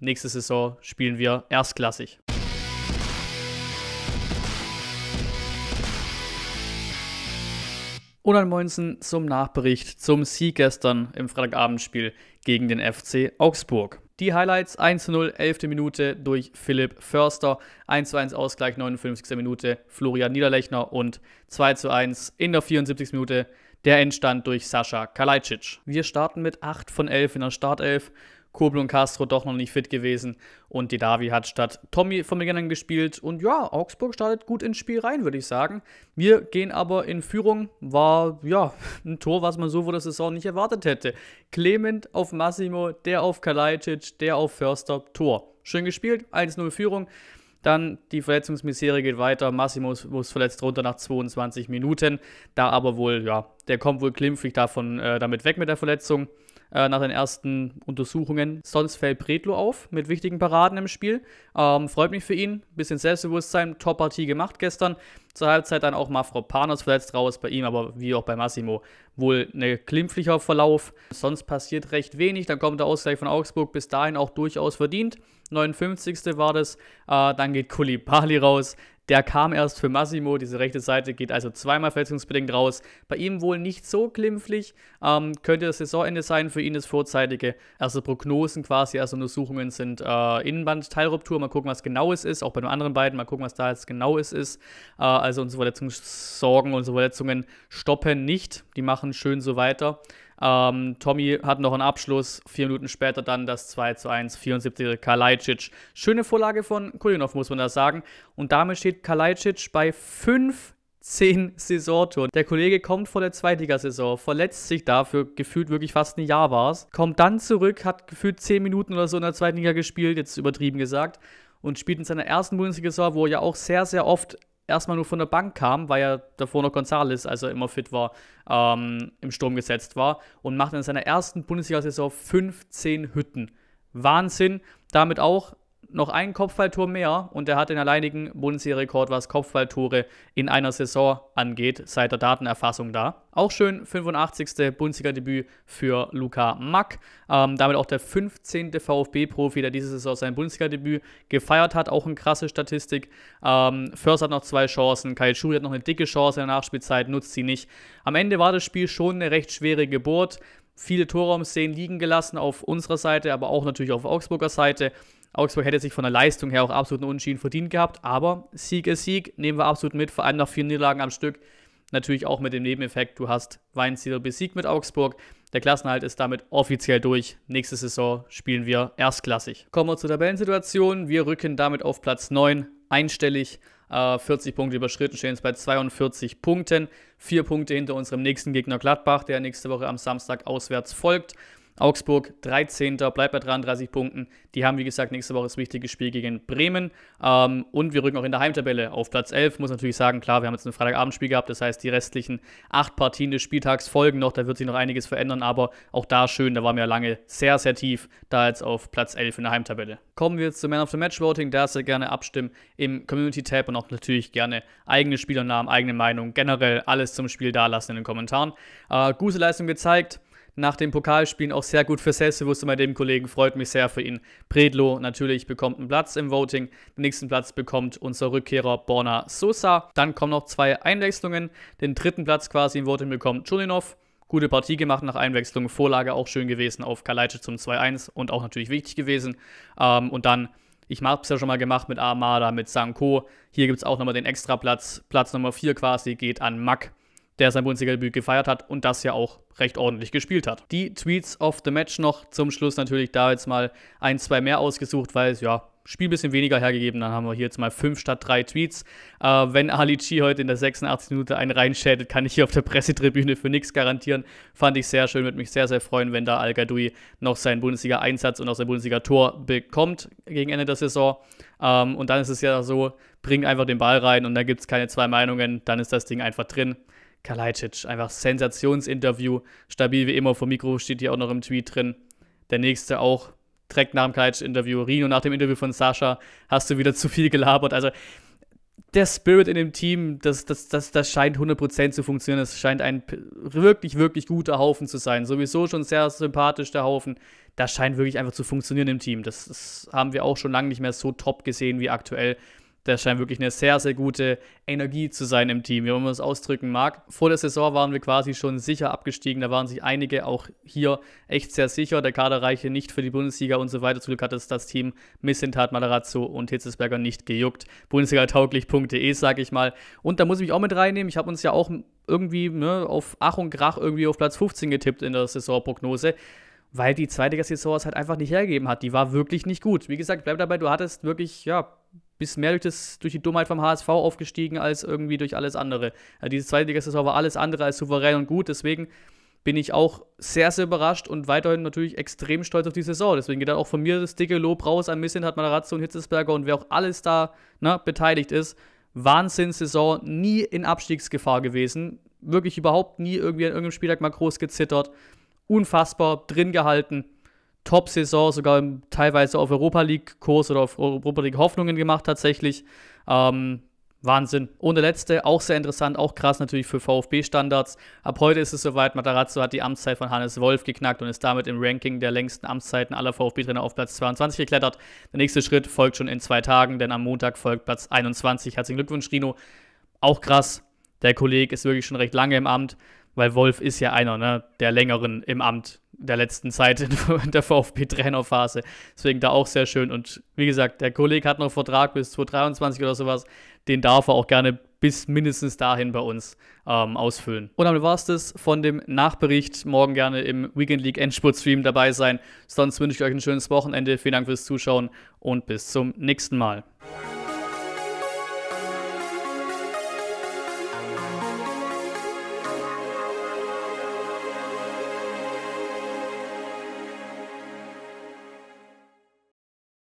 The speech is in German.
Nächste Saison spielen wir erstklassig. Und dann Moinsen zum Nachbericht zum Sieg gestern im Freitagabendspiel gegen den FC Augsburg. Die Highlights 1 zu 0, 11. Minute durch Philipp Förster, 1 zu 1 Ausgleich, 59. Minute Florian Niederlechner und 2 zu 1 in der 74. Minute der Endstand durch Sascha Kalajdzic. Wir starten mit 8 von 11 in der Startelf Kurbel und Castro doch noch nicht fit gewesen und die Davi hat statt Tommy von Beginn an gespielt. Und ja, Augsburg startet gut ins Spiel rein, würde ich sagen. Wir gehen aber in Führung. War ja ein Tor, was man so vor der Saison nicht erwartet hätte. Clement auf Massimo, der auf Kalajdzic, der auf Förster, Tor. Schön gespielt, 1-0 Führung. Dann die Verletzungsmisere geht weiter. Massimo muss verletzt runter nach 22 Minuten. Da aber wohl, ja, der kommt wohl klimpflich davon, äh, damit weg mit der Verletzung äh, nach den ersten Untersuchungen. Sonst fällt Bredlo auf mit wichtigen Paraden im Spiel. Ähm, freut mich für ihn. Bisschen Selbstbewusstsein, Top-Partie gemacht gestern. Zur Halbzeit dann auch mal Frau Panos verletzt raus bei ihm, aber wie auch bei Massimo wohl ein klimpflicher Verlauf. Sonst passiert recht wenig. Dann kommt der Ausgleich von Augsburg bis dahin auch durchaus verdient. 59. war das. Äh, dann geht Kulibali raus. Der kam erst für Massimo, diese rechte Seite geht also zweimal verletzungsbedingt raus. Bei ihm wohl nicht so glimpflich, ähm, könnte das Saisonende sein, für ihn das vorzeitige. Erste Prognosen quasi, erste Untersuchungen sind äh, Innenbandteilruptur, mal gucken, was genau es ist, auch bei den anderen beiden, mal gucken, was da jetzt genau es ist. Äh, also unsere Verletzungssorgen, unsere Verletzungen stoppen nicht, die machen schön so weiter. Ähm, Tommy hat noch einen Abschluss, vier Minuten später dann das 2 zu 1, 74. Kalajdzic. Schöne Vorlage von Kulinov, muss man da sagen. Und damit steht Kalajdzic bei 5 10 Saisontoren. Der Kollege kommt vor der Zweitligasaison, verletzt sich dafür, gefühlt wirklich fast ein Jahr war es, kommt dann zurück, hat gefühlt 10 Minuten oder so in der Zweitliga gespielt, jetzt übertrieben gesagt, und spielt in seiner ersten Bundesliga-Saison, wo er ja auch sehr, sehr oft erstmal nur von der Bank kam, weil er davor noch Gonzales, als er immer fit war, ähm, im Sturm gesetzt war und machte in seiner ersten Bundesliga-Saison 15 Hütten. Wahnsinn. Damit auch noch ein Kopfballtor mehr und er hat den alleinigen Bundesliga-Rekord, was Kopfballtore in einer Saison angeht, seit der Datenerfassung da. Auch schön, 85. Bundesliga-Debüt für Luca Mack. Ähm, damit auch der 15. VfB-Profi, der diese Saison sein Bundesliga-Debüt gefeiert hat. Auch eine krasse Statistik. Ähm, First hat noch zwei Chancen. Kai Schuri hat noch eine dicke Chance in der Nachspielzeit, nutzt sie nicht. Am Ende war das Spiel schon eine recht schwere Geburt viele Torraumszenen liegen gelassen auf unserer Seite, aber auch natürlich auf Augsburger Seite. Augsburg hätte sich von der Leistung her auch absoluten Unentschieden verdient gehabt, aber Sieg ist Sieg, nehmen wir absolut mit, vor allem nach vier Niederlagen am Stück. Natürlich auch mit dem Nebeneffekt, du hast Weinziel besiegt mit Augsburg. Der Klassenhalt ist damit offiziell durch. Nächste Saison spielen wir erstklassig. Kommen wir zur Tabellensituation. Wir rücken damit auf Platz 9, einstellig. 40 äh, Punkte überschritten, stehen jetzt bei 42 Punkten. Vier Punkte hinter unserem nächsten Gegner Gladbach, der nächste Woche am Samstag auswärts folgt. Augsburg 13. bleibt bei 33 Punkten. Die haben, wie gesagt, nächste Woche das wichtige Spiel gegen Bremen. Ähm, und wir rücken auch in der Heimtabelle auf Platz 11. Muss natürlich sagen, klar, wir haben jetzt ein Freitagabendspiel gehabt. Das heißt, die restlichen acht Partien des Spieltags folgen noch. Da wird sich noch einiges verändern. Aber auch da schön, da waren wir ja lange sehr, sehr tief. Da jetzt auf Platz 11 in der Heimtabelle. Kommen wir jetzt zum Man of the Match Voting. Da sehr gerne abstimmen im Community Tab und auch natürlich gerne eigene Spielernamen, eigene Meinung, generell alles zum Spiel da lassen in den Kommentaren. Äh, gute Leistung gezeigt nach dem Pokalspielen auch sehr gut für Selbstbewusstsein bei dem Kollegen. Freut mich sehr für ihn. Predlo natürlich bekommt einen Platz im Voting. Den nächsten Platz bekommt unser Rückkehrer Borna Sosa. Dann kommen noch zwei Einwechslungen. Den dritten Platz quasi im Voting bekommt Chulinov. Gute Partie gemacht nach Einwechslung. Vorlage auch schön gewesen auf Kalajdzic zum 2-1 und auch natürlich wichtig gewesen. Ähm, und dann ich habe es ja schon mal gemacht mit Armada, mit Sanko. Hier gibt es auch nochmal den extra Platz. Platz Nummer 4 quasi geht an Mack der sein Bundesliga-Debüt gefeiert hat und das ja auch recht ordentlich gespielt hat. Die Tweets of the Match noch zum Schluss natürlich da jetzt mal ein, zwei mehr ausgesucht, weil es ja Spiel ein bisschen weniger hergegeben. Dann haben wir hier jetzt mal fünf statt drei Tweets. Äh, wenn Ali Chi heute in der 86. Minute einen reinschädelt, kann ich hier auf der Pressetribüne für nichts garantieren. Fand ich sehr schön, würde mich sehr, sehr freuen, wenn da Al-Gadoui noch seinen Bundesliga-Einsatz und auch sein Bundesliga-Tor bekommt gegen Ende der Saison. Ähm, und dann ist es ja so, bring einfach den Ball rein und dann gibt es keine zwei Meinungen, dann ist das Ding einfach drin. Kalajdzic. Einfach Sensationsinterview. Stabil wie immer vom Mikro, steht hier auch noch im Tweet drin. Der nächste auch direkt nach dem Kalajdzic-Interview. Rino nach dem Interview von Sascha hast du wieder zu viel gelabert. Also der Spirit in dem Team, das, das, das, das scheint 100% zu funktionieren. Das scheint ein wirklich, wirklich guter Haufen zu sein. Sowieso schon sehr sympathisch der Haufen. Das scheint wirklich einfach zu funktionieren im Team. Das, das haben wir auch schon lange nicht mehr so top gesehen wie aktuell. Der scheint wirklich eine sehr, sehr gute Energie zu sein im Team, wie man es ausdrücken mag. Vor der Saison waren wir quasi schon sicher abgestiegen. Da waren sich einige auch hier echt sehr sicher. Der Kader reiche nicht für die Bundesliga und so weiter. Zum Glück hat es das Team Missintat, Matarazzo und Hitzesberger nicht gejuckt. Bundesliga-tauglich.de, sage ich mal. Und da muss ich mich auch mit reinnehmen. Ich habe uns ja auch irgendwie ne, auf Ach und Krach irgendwie auf Platz 15 getippt in der Saisonprognose weil die zweite Saison es halt einfach nicht hergegeben hat. Die war wirklich nicht gut. Wie gesagt, bleib dabei, du hattest wirklich, ja, bis Merit ist durch die Dummheit vom HSV aufgestiegen als irgendwie durch alles andere. Also diese Liga-Saison war alles andere als souverän und gut, deswegen bin ich auch sehr, sehr überrascht und weiterhin natürlich extrem stolz auf die Saison. Deswegen geht dann auch von mir das dicke Lob raus an Missin, Marazzo und Hitzesberger und wer auch alles da ne, beteiligt ist. Wahnsinn-Saison, nie in Abstiegsgefahr gewesen. Wirklich überhaupt nie irgendwie an irgendeinem Spieltag mal groß gezittert. Unfassbar drin gehalten. Top-Saison, sogar teilweise auf Europa League-Kurs oder auf Europa League Hoffnungen gemacht tatsächlich. Ähm, Wahnsinn. Ohne letzte, auch sehr interessant, auch krass natürlich für VfB-Standards. Ab heute ist es soweit, Matarazzo hat die Amtszeit von Hannes Wolf geknackt und ist damit im Ranking der längsten Amtszeiten aller VfB-Trainer auf Platz 22 geklettert. Der nächste Schritt folgt schon in zwei Tagen, denn am Montag folgt Platz 21. Herzlichen Glückwunsch, Rino. Auch krass, der Kollege ist wirklich schon recht lange im Amt, weil Wolf ist ja einer ne, der längeren im Amt der letzten Zeit in der VfB-Trainerphase. Deswegen da auch sehr schön. Und wie gesagt, der Kollege hat noch Vertrag bis 2023 oder sowas. Den darf er auch gerne bis mindestens dahin bei uns ähm, ausfüllen. Und damit war es das von dem Nachbericht. Morgen gerne im Weekend League Endspurt-Stream dabei sein. Sonst wünsche ich euch ein schönes Wochenende. Vielen Dank fürs Zuschauen und bis zum nächsten Mal.